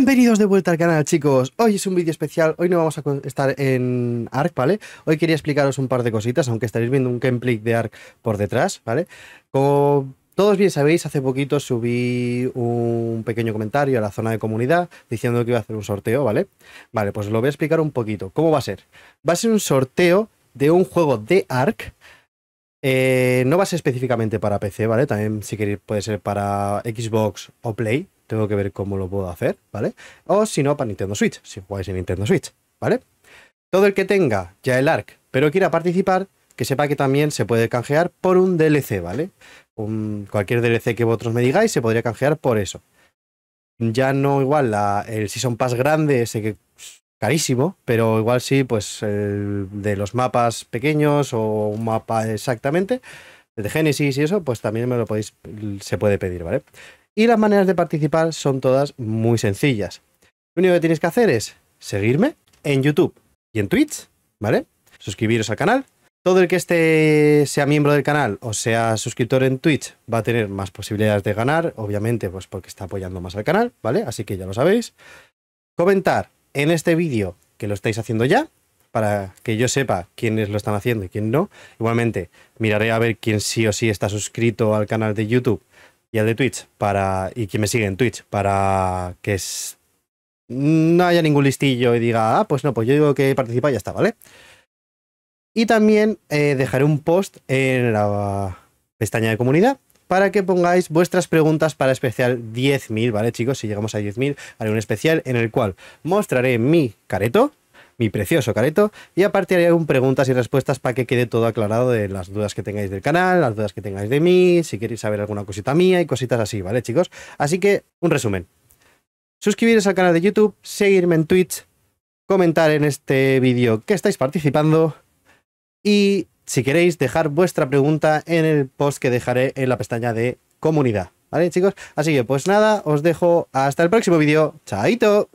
Bienvenidos de vuelta al canal chicos, hoy es un vídeo especial, hoy no vamos a estar en ARK, ¿vale? Hoy quería explicaros un par de cositas, aunque estaréis viendo un gameplay de ARK por detrás, ¿vale? Como todos bien sabéis, hace poquito subí un pequeño comentario a la zona de comunidad diciendo que iba a hacer un sorteo, ¿vale? Vale, pues lo voy a explicar un poquito. ¿Cómo va a ser? Va a ser un sorteo de un juego de ARC. Eh, no va a ser específicamente para PC, ¿vale? También, si queréis, puede ser para Xbox o Play, tengo que ver cómo lo puedo hacer, ¿vale? O si no, para Nintendo Switch, si jugáis en Nintendo Switch, ¿vale? Todo el que tenga ya el ARC, pero quiera participar, que sepa que también se puede canjear por un DLC, ¿vale? cualquier DLC que vosotros me digáis se podría canjear por eso. Ya no igual si son Season Pass grande, que carísimo, pero igual sí, pues de los mapas pequeños o un mapa exactamente, de Genesis y eso, pues también me lo podéis, se puede pedir, ¿vale? Y las maneras de participar son todas muy sencillas. Lo único que tienes que hacer es seguirme en YouTube y en Twitch, ¿vale? Suscribiros al canal. Todo el que esté, sea miembro del canal o sea suscriptor en Twitch va a tener más posibilidades de ganar, obviamente, pues porque está apoyando más al canal, ¿vale? Así que ya lo sabéis. Comentar en este vídeo que lo estáis haciendo ya, para que yo sepa quiénes lo están haciendo y quién no. Igualmente, miraré a ver quién sí o sí está suscrito al canal de YouTube y al de Twitch para y quien me sigue en Twitch para que no haya ningún listillo y diga, ah, pues no, pues yo digo que participa y ya está, ¿vale? Y también eh, dejaré un post en la pestaña de comunidad para que pongáis vuestras preguntas para especial 10.000, ¿vale chicos? Si llegamos a 10.000 haré un especial en el cual mostraré mi careto mi precioso Careto. Y aparte haré preguntas y respuestas para que quede todo aclarado de las dudas que tengáis del canal, las dudas que tengáis de mí, si queréis saber alguna cosita mía y cositas así, ¿vale, chicos? Así que, un resumen. Suscribiros al canal de YouTube, seguirme en Twitch, comentar en este vídeo que estáis participando y si queréis dejar vuestra pregunta en el post que dejaré en la pestaña de comunidad. ¿Vale, chicos? Así que pues nada, os dejo hasta el próximo vídeo. ¡Chaito!